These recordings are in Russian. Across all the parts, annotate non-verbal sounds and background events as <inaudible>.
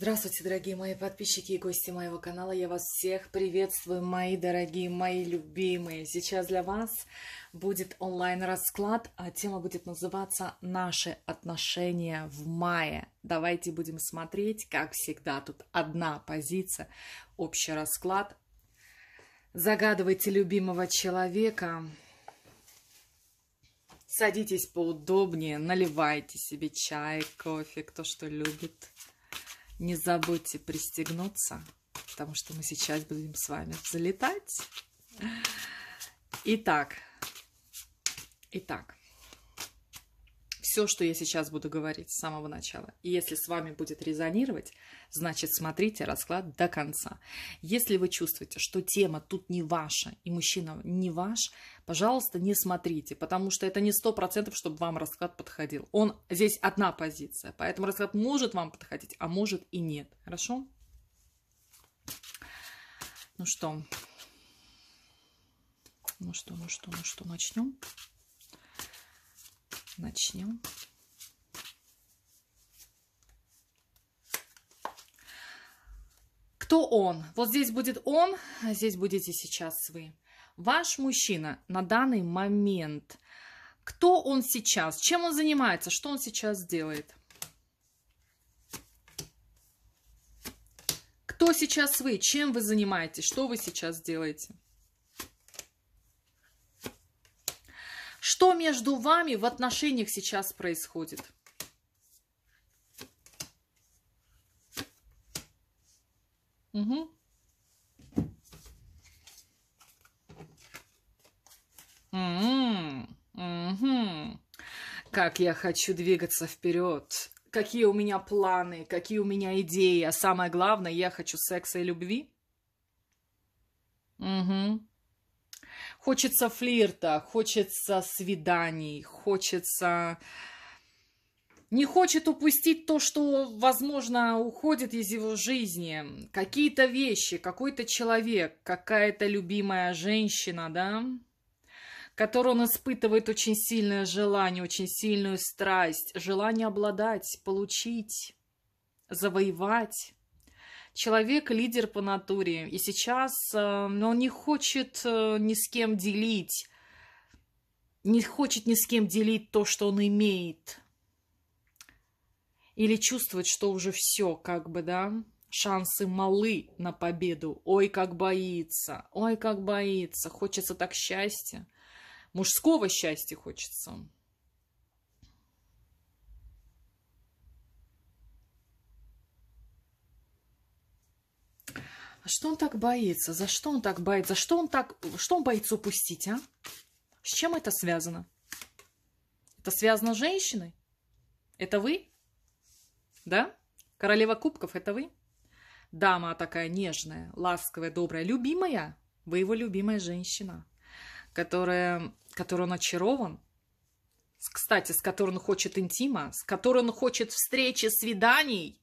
Здравствуйте, дорогие мои подписчики и гости моего канала. Я вас всех приветствую, мои дорогие, мои любимые. Сейчас для вас будет онлайн-расклад, а тема будет называться «Наши отношения в мае». Давайте будем смотреть, как всегда, тут одна позиция, общий расклад. Загадывайте любимого человека. Садитесь поудобнее, наливайте себе чай, кофе, кто что любит не забудьте пристегнуться, потому что мы сейчас будем с вами залетать. Итак, итак, все, что я сейчас буду говорить с самого начала. И если с вами будет резонировать, значит, смотрите расклад до конца. Если вы чувствуете, что тема тут не ваша и мужчина не ваш, пожалуйста, не смотрите, потому что это не сто процентов, чтобы вам расклад подходил. Он здесь одна позиция, поэтому расклад может вам подходить, а может и нет. Хорошо? Ну что, ну что, ну что, ну что, начнем? начнем. Кто он? Вот здесь будет он, а здесь будете сейчас вы. Ваш мужчина на данный момент. Кто он сейчас? Чем он занимается? Что он сейчас делает? Кто сейчас вы? Чем вы занимаетесь? Что вы сейчас делаете? Что между вами в отношениях сейчас происходит? Угу. Угу. Как я хочу двигаться вперед. Какие у меня планы, какие у меня идеи. А самое главное, я хочу секса и любви. Угу. Хочется флирта, хочется свиданий, хочется... Не хочет упустить то, что, возможно, уходит из его жизни. Какие-то вещи, какой-то человек, какая-то любимая женщина, да? которую он испытывает очень сильное желание, очень сильную страсть, желание обладать, получить, завоевать человек лидер по натуре, и сейчас э, ну, он не хочет э, ни с кем делить, не хочет ни с кем делить то, что он имеет. Или чувствовать, что уже все, как бы, да, шансы малы на победу. Ой, как боится, ой, как боится, хочется так счастья. Мужского счастья хочется. А что он так боится? За что он так боится? За Что он так... Что он боится упустить, а? С чем это связано? Это связано с женщиной? Это вы? Да? Королева кубков, это вы? Дама такая нежная, ласковая, добрая, любимая. Вы его любимая женщина, которая, которой он очарован, кстати, с которой он хочет интима, с которой он хочет встречи, свиданий,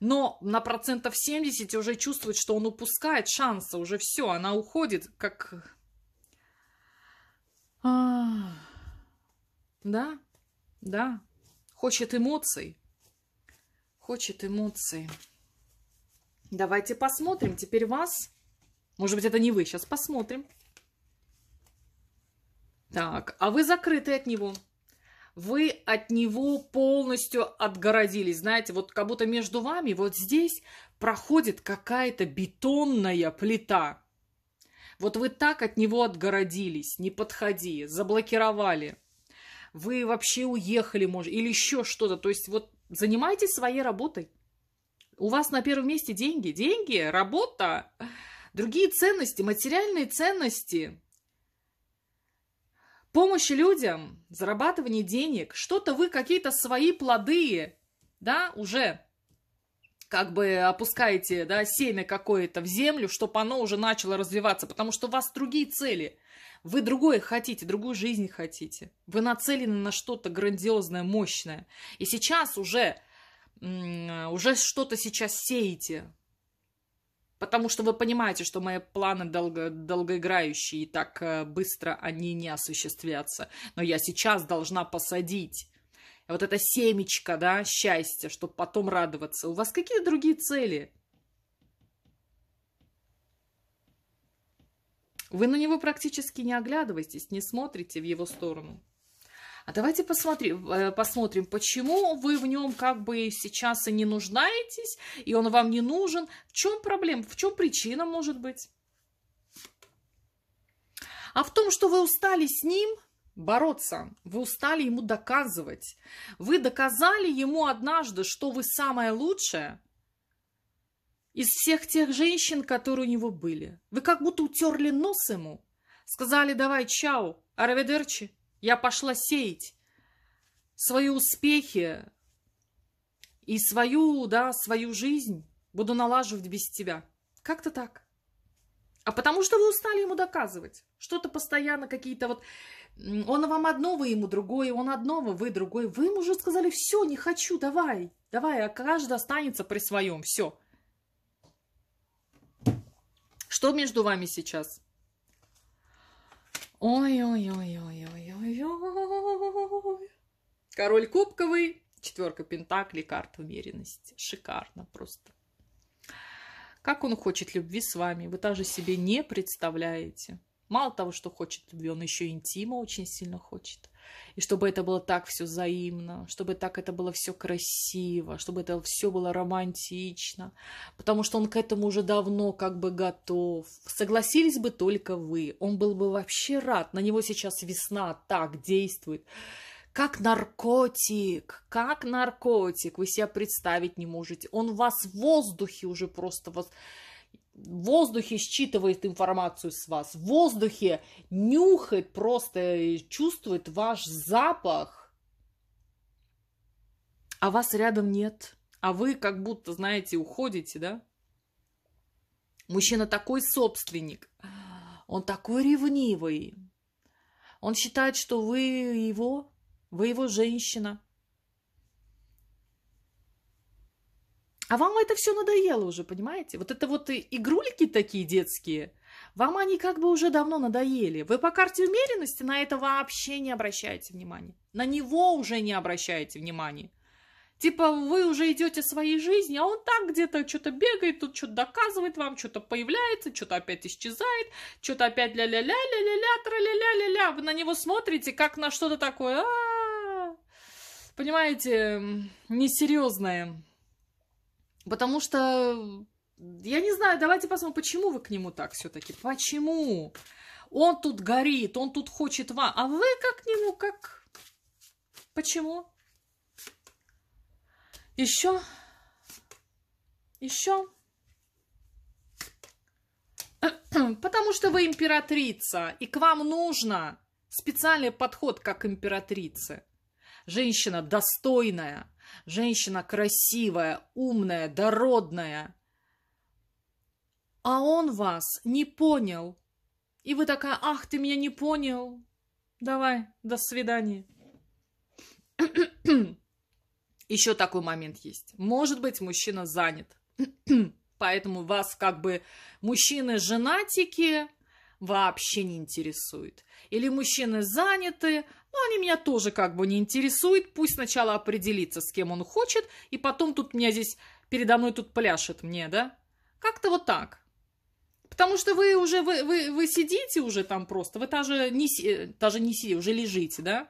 но на процентов 70 уже чувствует, что он упускает шанса, уже все, она уходит, как... А, да, да, хочет эмоций, хочет эмоций. Давайте посмотрим теперь вас. Может быть, это не вы, сейчас посмотрим. Так, а вы закрыты от него вы от него полностью отгородились. Знаете, вот как будто между вами вот здесь проходит какая-то бетонная плита. Вот вы так от него отгородились, не подходи, заблокировали. Вы вообще уехали, может, или еще что-то. То есть вот занимайтесь своей работой. У вас на первом месте деньги. Деньги, работа, другие ценности, материальные ценности – Помощь людям, зарабатывание денег, что-то вы какие-то свои плоды, да, уже как бы опускаете, да, семя какое-то в землю, чтобы оно уже начало развиваться, потому что у вас другие цели. Вы другое хотите, другую жизнь хотите. Вы нацелены на что-то грандиозное, мощное. И сейчас уже, уже что-то сейчас сеете, потому что вы понимаете, что мои планы долго, долгоиграющие, и так э, быстро они не осуществятся. Но я сейчас должна посадить вот это семечко, да, счастье, чтобы потом радоваться. У вас какие другие цели? Вы на него практически не оглядываетесь, не смотрите в его сторону. А давайте посмотри, э, посмотрим, почему вы в нем как бы сейчас и не нуждаетесь, и он вам не нужен. В чем проблема? В чем причина может быть? А в том, что вы устали с ним бороться, вы устали ему доказывать. Вы доказали ему однажды, что вы самое лучшее из всех тех женщин, которые у него были. Вы как будто утерли нос ему, сказали «давай, чао, араведерчи», я пошла сеять свои успехи и свою, да, свою жизнь буду налаживать без тебя. Как-то так. А потому что вы устали ему доказывать. Что-то постоянно какие-то вот... Он вам одно, вы ему другое, он одно, вы другой. Вы ему уже сказали, все, не хочу, давай, давай, а каждый останется при своем, все. Что между вами сейчас? Ой-ой-ой-ой-ой. Ой-ой-ой. Король кубковый, четверка пентаклей, карта умеренности. Шикарно просто. Как он хочет любви с вами, вы даже себе не представляете. Мало того, что хочет любви, он еще интима очень сильно хочет и чтобы это было так все взаимно, чтобы так это было все красиво, чтобы это все было романтично, потому что он к этому уже давно как бы готов. Согласились бы только вы, он был бы вообще рад, на него сейчас весна так действует как наркотик, как наркотик, вы себя представить не можете. Он вас в воздухе уже просто вот в воздухе считывает информацию с вас, в воздухе нюхает просто, э, чувствует ваш запах, а вас рядом нет, а вы как будто, знаете, уходите, да? Мужчина такой собственник, он такой ревнивый, он считает, что вы его, вы его женщина – А вам это все надоело уже, понимаете? Вот это вот игрульки такие детские, вам они как бы уже давно надоели. Вы по карте умеренности на это вообще не обращаете внимания. На него уже не обращаете внимания. Типа вы уже идете своей жизнью, а он так где-то что-то бегает, тут что-то доказывает вам, что-то появляется, что-то опять исчезает, что-то опять ля-ля-ля-ля-ля-ля, тра-ля-ля-ля-ля. Вы на него смотрите, как на что-то такое, а, понимаете, несерьезное. Потому что, я не знаю, давайте посмотрим, почему вы к нему так все-таки? Почему? Он тут горит, он тут хочет вам, а вы как к нему, как... Почему? Еще? Еще? <clears throat> Потому что вы императрица, и к вам нужно специальный подход как императрицы. Женщина достойная, Женщина красивая, умная, дородная. А он вас не понял. И вы такая, ах, ты меня не понял. Давай, до свидания. <clears throat> Еще такой момент есть. Может быть, мужчина занят. <clears throat> Поэтому вас как бы мужчины женатики, вообще не интересует. Или мужчины заняты, но они меня тоже как бы не интересуют, пусть сначала определится, с кем он хочет, и потом тут меня здесь, передо мной тут пляшет мне, да? Как-то вот так. Потому что вы уже, вы, вы, вы сидите уже там просто, вы даже не, даже не сидите, уже лежите, да?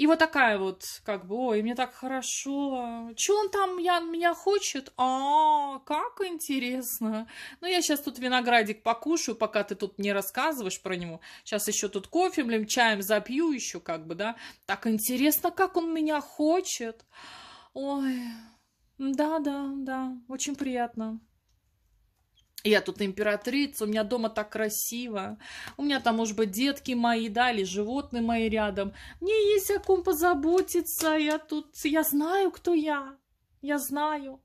И вот такая вот, как бы, ой, мне так хорошо. Че он там я, меня хочет? А, как интересно. Ну, я сейчас тут виноградик покушаю, пока ты тут не рассказываешь про него. Сейчас еще тут кофе, блин, чаем запью еще, как бы, да. Так интересно, как он меня хочет. Ой, да-да-да, очень приятно я тут императрица, у меня дома так красиво, у меня там, может быть, детки мои, да, или животные мои рядом. Мне есть о ком позаботиться, я тут, я знаю, кто я, я знаю.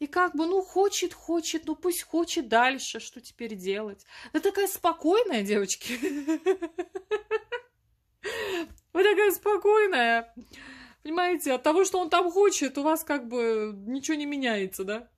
И как бы, ну, хочет, хочет, ну, пусть хочет дальше, что теперь делать? Да такая спокойная, девочки. Вы такая спокойная. Понимаете, от того, что он там хочет, у вас как бы ничего не меняется, да?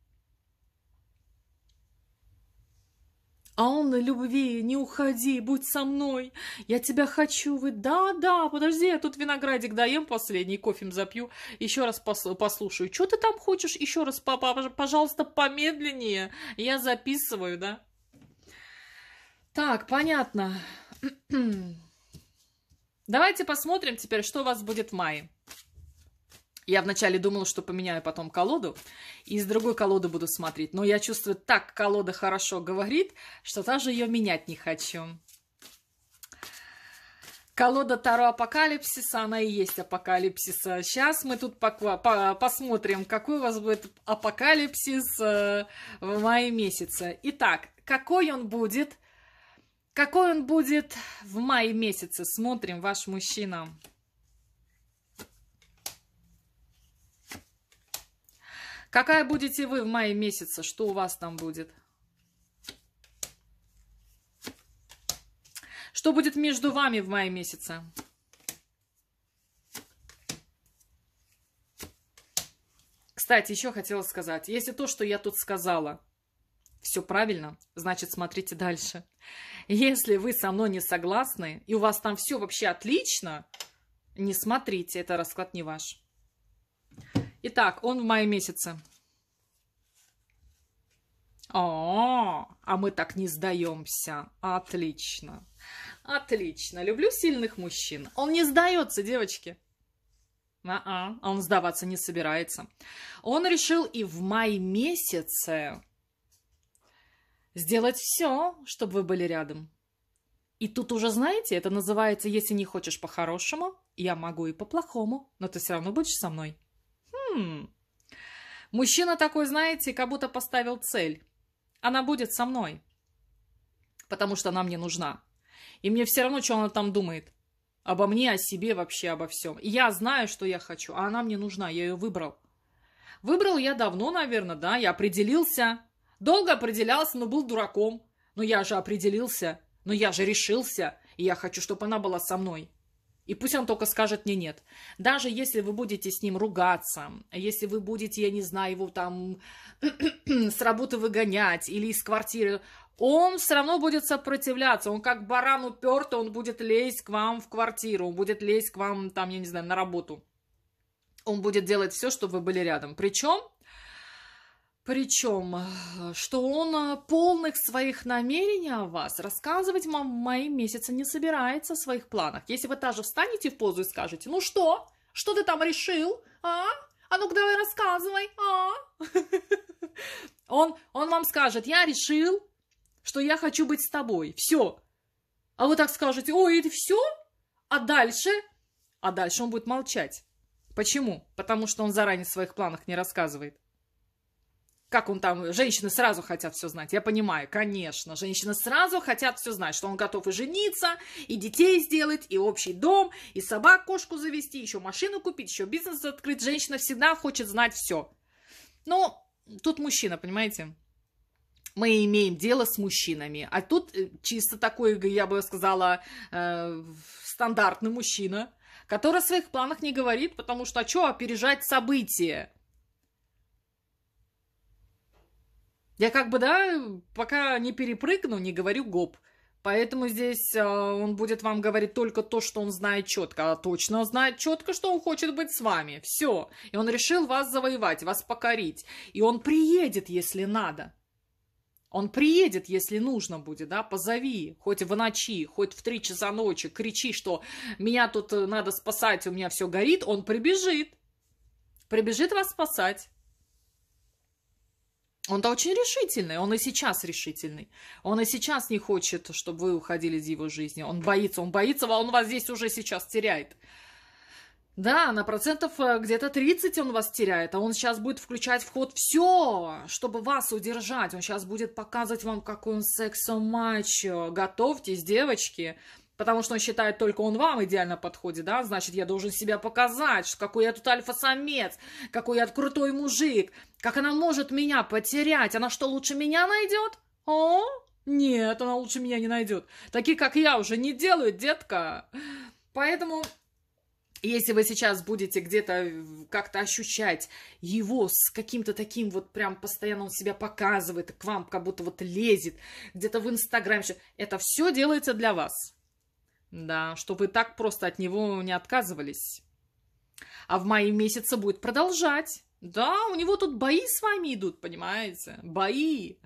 А он на любви, не уходи, будь со мной, я тебя хочу, вы, да-да, подожди, я тут виноградик доем последний, кофем запью, еще раз послушаю, что ты там хочешь, еще раз, папа, пожалуйста, помедленнее, я записываю, да. Так, понятно. <clears throat> Давайте посмотрим теперь, что у вас будет в мае. Я вначале думала, что поменяю потом колоду, и с другой колоды буду смотреть. Но я чувствую, так колода хорошо говорит, что даже ее менять не хочу. Колода Таро Апокалипсиса, она и есть Апокалипсиса. Сейчас мы тут поква- по- посмотрим, какой у вас будет Апокалипсис э, в мае месяце. Итак, какой он будет? Какой он будет в мае месяце? Смотрим, ваш мужчина. Какая будете вы в мае месяце? Что у вас там будет? Что будет между вами в мае месяце? Кстати, еще хотела сказать. Если то, что я тут сказала, все правильно, значит, смотрите дальше. Если вы со мной не согласны, и у вас там все вообще отлично, не смотрите, это расклад не ваш. Итак, он в мае месяце. О, а мы так не сдаемся. Отлично. Отлично. Люблю сильных мужчин. Он не сдается, девочки. А-а, он сдаваться не собирается. Он решил и в мае месяце сделать все, чтобы вы были рядом. И тут уже, знаете, это называется, если не хочешь по-хорошему, я могу и по-плохому, но ты все равно будешь со мной. Хм. Мужчина такой, знаете, как будто поставил цель. Она будет со мной. Потому что она мне нужна. И мне все равно, что она там думает. Обо мне, о себе, вообще обо всем. я знаю, что я хочу, а она мне нужна, я ее выбрал. Выбрал я давно, наверное, да, я определился. Долго определялся, но был дураком. Но я же определился, но я же решился, и я хочу, чтобы она была со мной. И пусть он только скажет мне нет. Даже если вы будете с ним ругаться, если вы будете, я не знаю, его там <clears throat> с работы выгонять или из квартиры, он все равно будет сопротивляться. Он как баран упертый, он будет лезть к вам в квартиру, он будет лезть к вам там, я не знаю, на работу. Он будет делать все, чтобы вы были рядом. Причем причем, э, что он э, полных своих намерений о вас рассказывать вам мои месяцы не собирается о своих планах. Если вы даже встанете в позу и скажете, ну что, что ты там решил, а? А ну-ка давай рассказывай, а? Он, он вам скажет, я решил, что я хочу быть с тобой, все. А вы так скажете, ой, это все? А дальше? А дальше он будет молчать. Почему? Потому что он заранее в своих планах не рассказывает как он там, женщины сразу хотят все знать, я понимаю, конечно, женщины сразу хотят все знать, что он готов и жениться, и детей сделать, и общий дом, и собак кошку завести, еще машину купить, еще бизнес открыть, женщина всегда хочет знать все. Но тут мужчина, понимаете, мы имеем дело с мужчинами, а тут э, чисто такой, я бы сказала, э, стандартный мужчина, который о своих планах не говорит, потому что а что опережать события? Я как бы, да, пока не перепрыгну, не говорю гоп. Поэтому здесь э, он будет вам говорить только то, что он знает четко. А точно знает четко, что он хочет быть с вами. Все. И он решил вас завоевать, вас покорить. И он приедет, если надо. Он приедет, если нужно будет, да, позови, хоть в ночи, хоть в три часа ночи, кричи, что меня тут э, надо спасать, у меня все горит, он прибежит. Прибежит вас спасать. Он-то очень решительный, он и сейчас решительный. Он и сейчас не хочет, чтобы вы уходили из его жизни. Он боится, он боится, а он вас здесь уже сейчас теряет. Да, на процентов э, где-то 30 он вас теряет, а он сейчас будет включать в ход все, чтобы вас удержать. Он сейчас будет показывать вам, какой он сексомач. Готовьтесь, девочки. Потому что он считает, только он вам идеально подходит, да, значит, я должен себя показать, что какой я тут альфа-самец, какой я крутой мужик, как она может меня потерять, она что, лучше меня найдет? О, нет, она лучше меня не найдет. Такие, как я, уже не делают, детка. Поэтому если вы сейчас будете где-то э, как-то ощущать его с каким-то таким вот прям постоянно он себя показывает, к вам как будто вот лезет, где-то в Инстаграме, это все делается для вас. Да, что вы так просто от него не отказывались. А в мае месяце будет продолжать. Да, у него тут бои с вами идут, понимаете? Бои.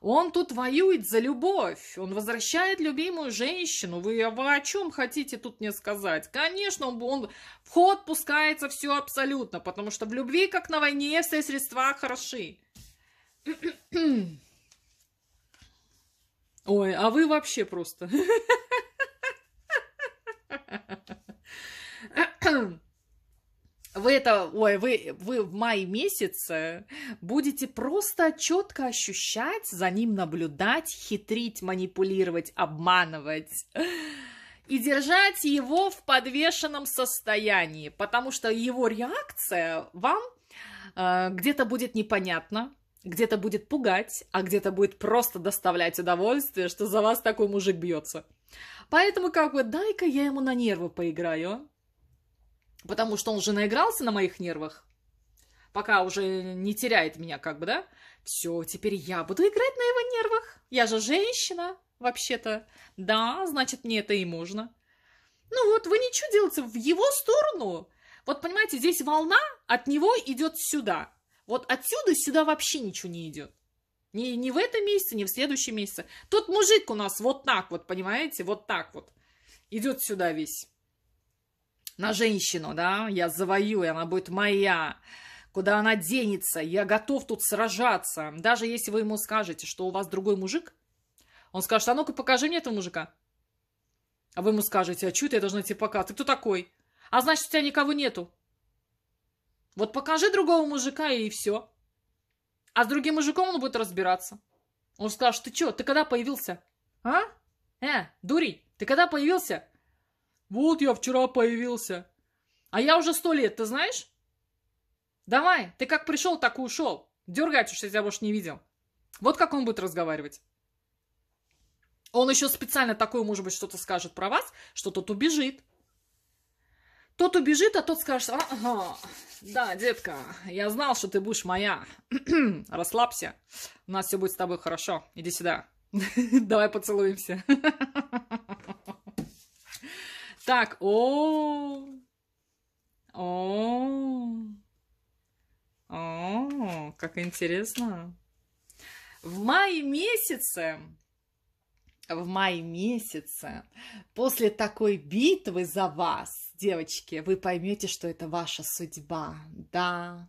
Он тут воюет за любовь. Он возвращает любимую женщину. Вы, вы о чем хотите тут мне сказать? Конечно, он, он в ход пускается все абсолютно, потому что в любви, как на войне, все средства хороши. Ой, а вы вообще просто... <laughs> вы это, ой, вы, вы в мае месяце будете просто четко ощущать, за ним наблюдать, хитрить, манипулировать, обманывать и держать его в подвешенном состоянии, потому что его реакция вам э, где-то будет непонятна, где-то будет пугать, а где-то будет просто доставлять удовольствие, что за вас такой мужик бьется. Поэтому как бы дай-ка я ему на нервы поиграю, потому что он же наигрался на моих нервах, пока уже не теряет меня как бы, да? Все, теперь я буду играть на его нервах. Я же женщина, вообще-то. Да, значит, мне это и можно. Ну вот, вы ничего делаете в его сторону. Вот понимаете, здесь волна от него идет сюда. Вот отсюда сюда вообще ничего не идет. Не, не в этом месяце, не в следующем месяце. Тот мужик у нас вот так вот, понимаете, вот так вот. Идет сюда весь. На женщину, да, я завоюю, она будет моя. Куда она денется, я готов тут сражаться. Даже если вы ему скажете, что у вас другой мужик, он скажет, а ну-ка покажи мне этого мужика. А вы ему скажете, а что это я должна тебе показать. Ты кто такой? А значит, у тебя никого нету. Вот покажи другого мужика и все. А с другим мужиком он будет разбираться. Он скажет, ты что? ты когда появился? А? Э, дури, ты когда появился? Вот я вчера появился. А я уже сто лет, ты знаешь? Давай, ты как пришел, так и ушел. Дергать уж я тебя больше не видел. Вот как он будет разговаривать. Он еще специально такой, может быть, что-то скажет про вас, что тот убежит. Тот убежит, а тот скажет, ага, да, детка, я знал, что ты будешь моя. <clears throat> Расслабься, у нас все будет с тобой хорошо. Иди сюда, <laughs> давай поцелуемся. <laughs> Так, о, о, о, как интересно. В мае месяце в мае месяце после такой битвы за вас девочки, вы поймете, что это ваша судьба. Да,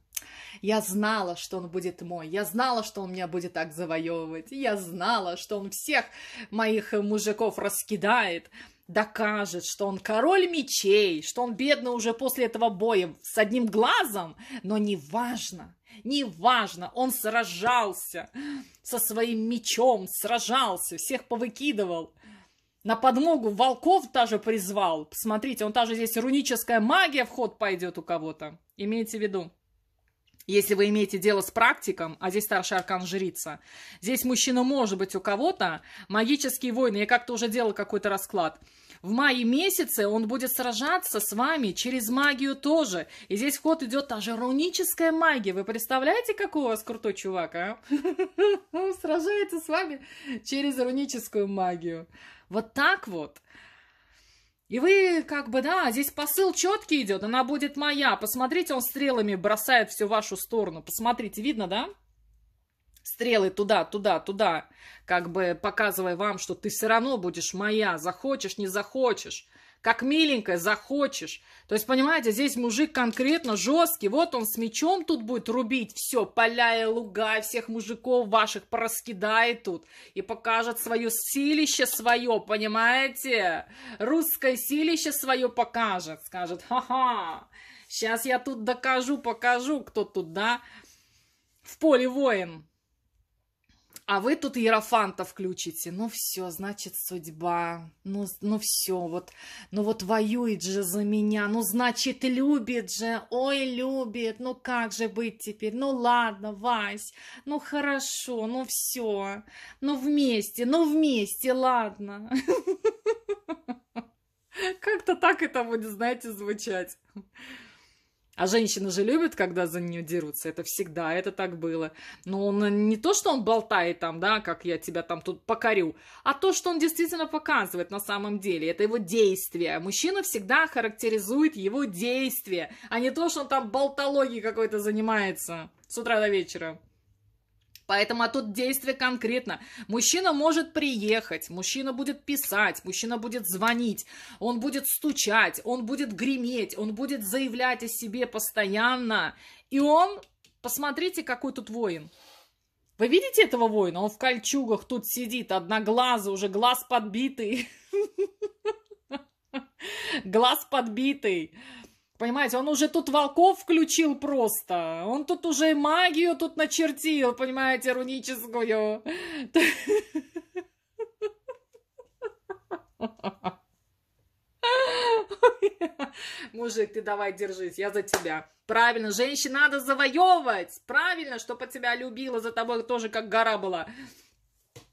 я знала, что он будет мой, я знала, что он меня будет так завоевывать, я знала, что он всех моих мужиков раскидает, докажет, что он король мечей, что он бедно уже после этого боя с одним глазом, но неважно, неважно, он сражался со своим мечом, сражался, всех повыкидывал, на подмогу волков тоже призвал. Посмотрите, он тоже здесь руническая магия в ход пойдет у кого-то. Имейте в виду. Если вы имеете дело с практиком, а здесь старший аркан жрица, здесь мужчина может быть у кого-то, магические войны, я как-то уже делала какой-то расклад, в мае месяце он будет сражаться с вами через магию тоже. И здесь вход идет та же руническая магия. Вы представляете, какой у вас крутой чувак, а? <laughs> Сражается с вами через руническую магию. Вот так вот. И вы как бы, да, здесь посыл четкий идет, она будет моя. Посмотрите, он стрелами бросает все вашу сторону. Посмотрите, видно, да? Стрелы туда, туда, туда, как бы показывая вам, что ты все равно будешь моя, захочешь, не захочешь как миленькая, захочешь. То есть, понимаете, здесь мужик конкретно жесткий. Вот он с мечом тут будет рубить все, поля и луга, и всех мужиков ваших пораскидает тут. И покажет свое силище свое, понимаете? Русское силище свое покажет. Скажет, ха-ха, сейчас я тут докажу, покажу, кто тут, да? В поле воин. А вы тут Ерофанта включите. Ну все, значит, судьба. Ну, ну все, вот, ну вот воюет же за меня. Ну, значит, любит же. Ой, любит. Ну как же быть теперь? Ну ладно, Вась. Ну хорошо, ну все. Ну вместе, ну вместе, ладно. <laughs> Как-то так это будет, знаете, звучать. А женщина же любит, когда за нее дерутся. Это всегда, это так было. Но он не то, что он болтает там, да, как я тебя там тут покорю, а то, что он действительно показывает на самом деле. Это его действие. Мужчина всегда характеризует его действие, а не то, что он там болтологией какой-то занимается с утра до вечера. Поэтому а тут действие конкретно. Мужчина может приехать, мужчина будет писать, мужчина будет звонить, он будет стучать, он будет греметь, он будет заявлять о себе постоянно. И он, посмотрите, какой тут воин. Вы видите этого воина? Он в кольчугах тут сидит, одноглазый, уже глаз подбитый. <laughs> Глаз подбитый. Понимаете, он уже тут волков включил просто. Он тут уже магию тут начертил, понимаете, руническую. Мужик, ты давай держись, я за тебя. Правильно, женщин надо завоевывать. Правильно, чтобы тебя любила, за тобой тоже как гора была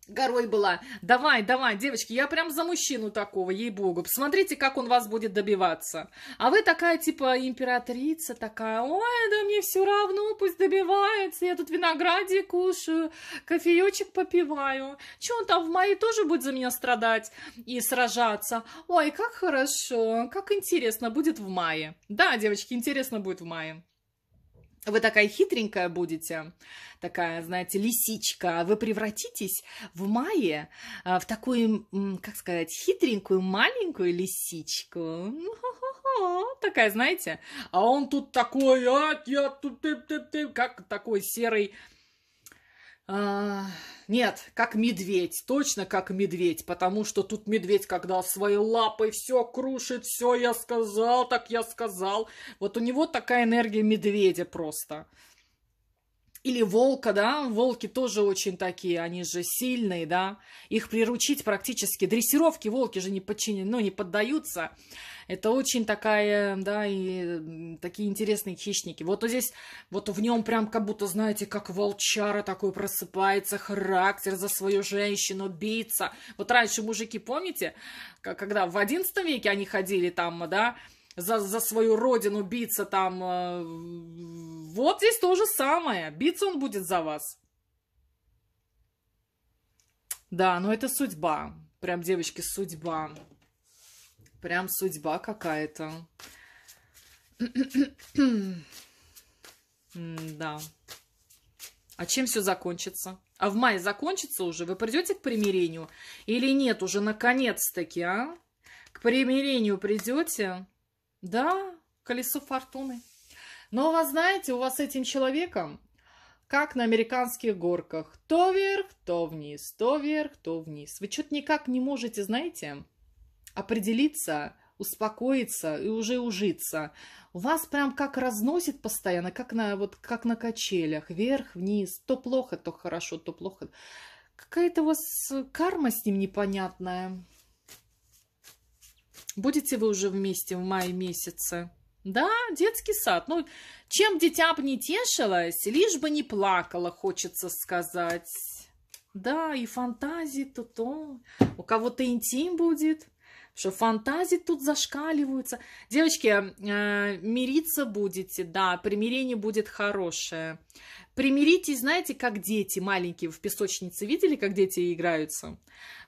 горой была. Давай, давай, девочки, я прям за мужчину такого, ей-богу. Посмотрите, как он вас будет добиваться. А вы такая, типа, императрица такая, ой, да мне все равно, пусть добивается, я тут винограде кушаю, кофеечек попиваю. Че он там в мае тоже будет за меня страдать и сражаться? Ой, как хорошо, как интересно будет в мае. Да, девочки, интересно будет в мае вы такая хитренькая будете, такая, знаете, лисичка, а вы превратитесь в мае а, в такую, как сказать, хитренькую маленькую лисичку. Такая, знаете, а он тут такой, а, я тут, ты, ты, ты, как такой серый а, нет, как медведь, точно как медведь, потому что тут медведь, когда своей лапой все крушит, все я сказал, так я сказал. Вот у него такая энергия медведя просто. Или волка, да, волки тоже очень такие, они же сильные, да, их приручить практически. Дрессировки волки же не подчинены, ну, не поддаются. Это очень такая, да, и такие интересные хищники. Вот здесь, вот в нем прям как будто, знаете, как волчара такой просыпается, характер за свою женщину биться. Вот раньше мужики, помните, когда в 11 веке они ходили там, да, за, за свою родину биться там. Э, вот здесь то же самое. Биться он будет за вас. Да, но это судьба. Прям, девочки, судьба. Прям судьба какая-то. <clears throat> да. А чем все закончится? А в мае закончится уже? Вы придете к примирению? Или нет уже, наконец-таки, а? К примирению придете? Да, колесо фортуны. Но вас знаете, у вас с этим человеком, как на американских горках, то вверх, то вниз, то вверх, то вниз. Вы что-то никак не можете, знаете, определиться, успокоиться и уже ужиться. У вас прям как разносит постоянно, как на, вот, как на качелях, вверх-вниз, то плохо, то хорошо, то плохо. Какая-то у вас карма с ним непонятная. Будете вы уже вместе в мае месяце? Да, детский сад. Ну, чем дитя бы не тешилось, лишь бы не плакала, хочется сказать. Да, и фантазии тут, то, у кого-то интим будет что фантазии тут зашкаливаются. Девочки, э, мириться будете, да, примирение будет хорошее. Примиритесь, знаете, как дети маленькие в песочнице, видели, как дети играются?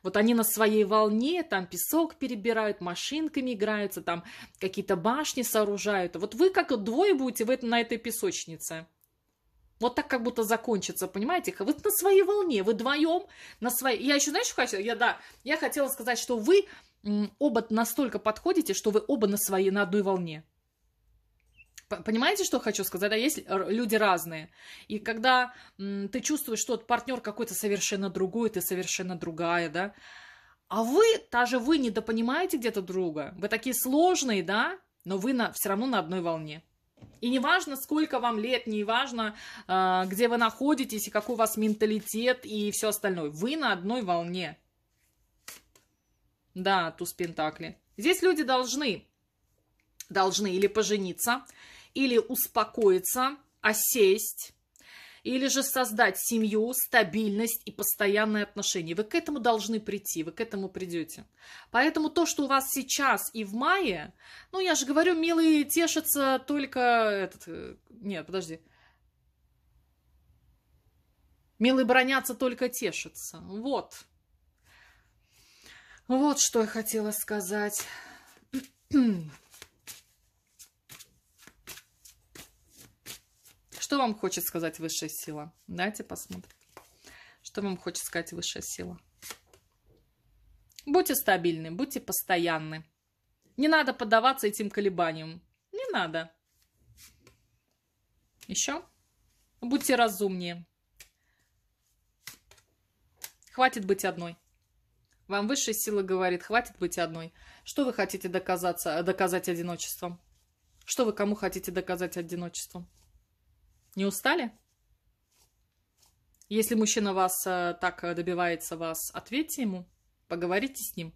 Вот они на своей волне, там песок перебирают, машинками играются, там какие-то башни сооружают. Вот вы как двое будете в этом, на этой песочнице. Вот так как будто закончится, понимаете? Вы на своей волне, вы вдвоем, на своей... Я еще, знаешь, что хочу? Я, да, я хотела сказать, что вы оба настолько подходите, что вы оба на своей, на одной волне. Понимаете, что я хочу сказать? Да, есть люди разные. И когда м, ты чувствуешь, что партнер какой-то совершенно другой, ты совершенно другая, да, а вы, даже вы недопонимаете где-то друга, вы такие сложные, да, но вы на, все равно на одной волне. И неважно, сколько вам лет, неважно, важно, где вы находитесь и какой у вас менталитет и все остальное. Вы на одной волне. Да, туз пентакли. Здесь люди должны, должны или пожениться, или успокоиться, осесть, или же создать семью, стабильность и постоянные отношения. Вы к этому должны прийти, вы к этому придете. Поэтому то, что у вас сейчас и в мае, ну, я же говорю, милые тешатся только... Этот, э, нет, подожди. Милые бронятся только тешатся. Вот. Вот что я хотела сказать. Что вам хочет сказать высшая сила? Давайте посмотрим. Что вам хочет сказать высшая сила? Будьте стабильны, будьте постоянны. Не надо поддаваться этим колебаниям. Не надо. Еще? Будьте разумнее. Хватит быть одной. Вам высшая сила говорит, хватит быть одной. Что вы хотите доказаться, доказать одиночеством? Что вы кому хотите доказать одиночеством? Не устали? Если мужчина вас э, так э, добивается вас, ответьте ему, поговорите с ним.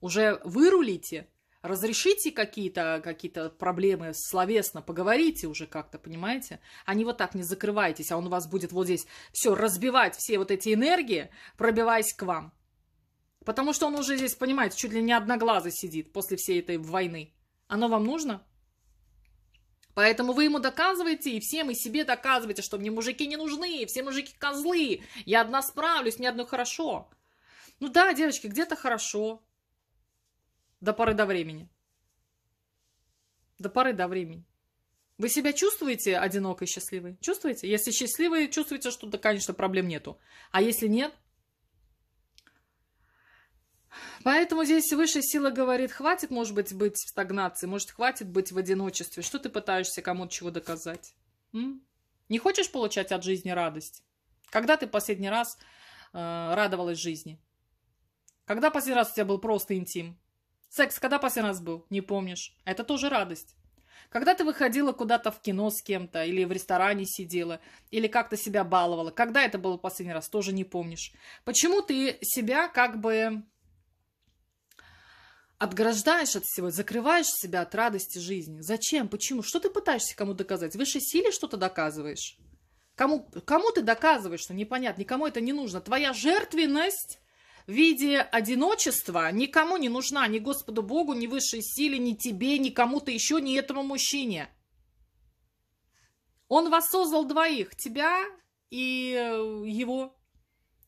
Уже вырулите, разрешите какие-то какие проблемы словесно, поговорите уже как-то, понимаете? А не вот так не закрывайтесь, а он вас будет вот здесь все разбивать, все вот эти энергии, пробиваясь к вам. Потому что он уже здесь, понимаете, чуть ли не одноглазый сидит после всей этой войны. Оно вам нужно? Поэтому вы ему доказываете, и всем, и себе доказываете, что мне мужики не нужны, все мужики козлы, я одна справлюсь, мне одно хорошо. Ну да, девочки, где-то хорошо. До поры до времени. До поры до времени. Вы себя чувствуете одинокой, счастливой? Чувствуете? Если счастливые, чувствуете, что, да, конечно, проблем нету. А если нет, Поэтому здесь высшая сила говорит, хватит, может быть, быть в стагнации, может, хватит быть в одиночестве. Что ты пытаешься кому-то чего доказать? М? Не хочешь получать от жизни радость? Когда ты последний раз э, радовалась жизни? Когда последний раз у тебя был просто интим? Секс когда последний раз был? Не помнишь. Это тоже радость. Когда ты выходила куда-то в кино с кем-то, или в ресторане сидела, или как-то себя баловала, когда это было последний раз, тоже не помнишь. Почему ты себя как бы отграждаешь от всего, закрываешь себя от радости жизни. Зачем? Почему? Что ты пытаешься кому доказать? Высшей силе что-то доказываешь? Кому, кому ты доказываешь, что непонятно, никому это не нужно. Твоя жертвенность в виде одиночества никому не нужна, ни Господу Богу, ни высшей силе, ни тебе, ни кому-то еще, ни этому мужчине. Он воссоздал двоих, тебя и э, его.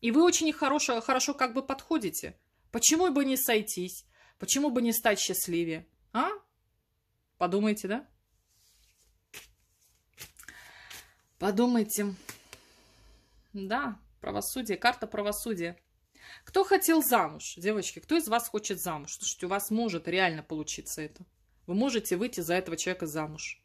И вы очень хорошо, хорошо как бы подходите. Почему бы не сойтись? Почему бы не стать счастливее? А? Подумайте, да? Подумайте. Да, правосудие, карта правосудия. Кто хотел замуж? Девочки, кто из вас хочет замуж? Слушайте, у вас может реально получиться это. Вы можете выйти за этого человека замуж.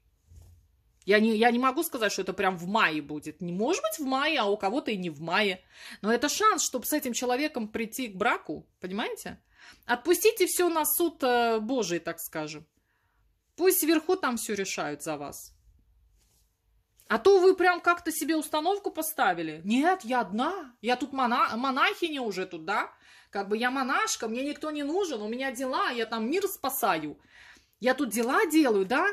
Я не, я не могу сказать, что это прям в мае будет. Не может быть в мае, а у кого-то и не в мае. Но это шанс, чтобы с этим человеком прийти к браку, понимаете? Отпустите все на суд э, Божий, так скажем. Пусть сверху там все решают за вас. А то вы прям как-то себе установку поставили. Нет, я одна. Я тут мона монахиня уже тут, да? Как бы я монашка, мне никто не нужен, у меня дела, я там мир спасаю. Я тут дела делаю, да?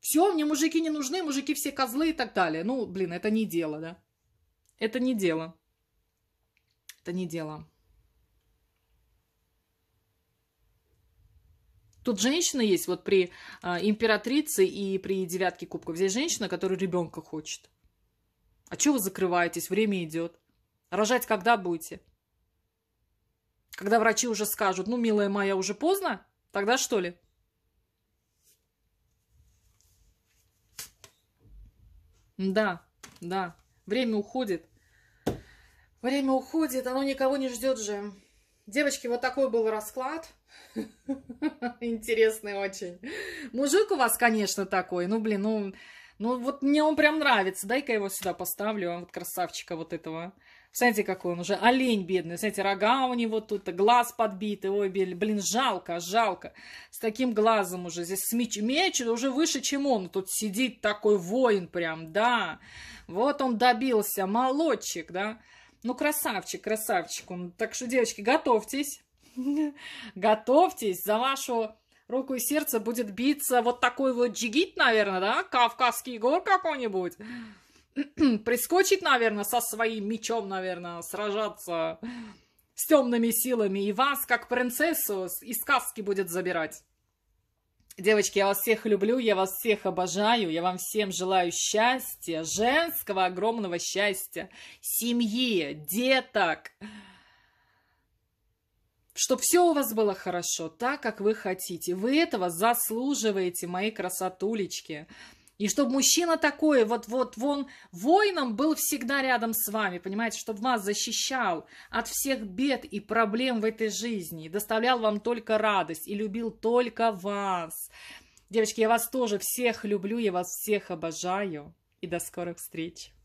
Все, мне мужики не нужны, мужики все козлы и так далее. Ну, блин, это не дело, да? Это не дело. Это не дело. Тут женщина есть, вот при э, императрице и при девятке кубков. Здесь женщина, которая ребенка хочет. А чего вы закрываетесь? Время идет. Рожать когда будете? Когда врачи уже скажут, ну, милая моя, уже поздно? Тогда что ли? Да, да. Время уходит. Время уходит, оно никого не ждет же. Девочки, вот такой был расклад. <laughs> Интересный очень. Мужик у вас, конечно, такой. Ну, блин, ну, ну вот мне он прям нравится. Дай-ка его сюда поставлю. Вот красавчика вот этого. Смотрите, какой он уже. Олень бедный. Смотрите, рога у него тут, глаз подбитый. Ой, блин, жалко, жалко. С таким глазом уже. Здесь меч, меч уже выше, чем он. Тут сидит такой воин прям, да. Вот он добился. Молодчик, да. Ну, красавчик, красавчик он. Так что, девочки, готовьтесь. <laughs> Готовьтесь, за вашу руку и сердце будет биться вот такой вот джигит, наверное, да? Кавказский гор какой-нибудь. <clears throat> Прискочить, наверное, со своим мечом, наверное, сражаться с темными силами. И вас, как принцессу, из сказки будет забирать. Девочки, я вас всех люблю, я вас всех обожаю, я вам всем желаю счастья, женского огромного счастья, семьи, деток, чтобы все у вас было хорошо, так, как вы хотите. Вы этого заслуживаете, мои красотулечки. И чтобы мужчина такой, вот, вот вон воином был всегда рядом с вами, понимаете, чтобы вас защищал от всех бед и проблем в этой жизни, доставлял вам только радость, и любил только вас. Девочки, я вас тоже всех люблю, я вас всех обожаю, и до скорых встреч!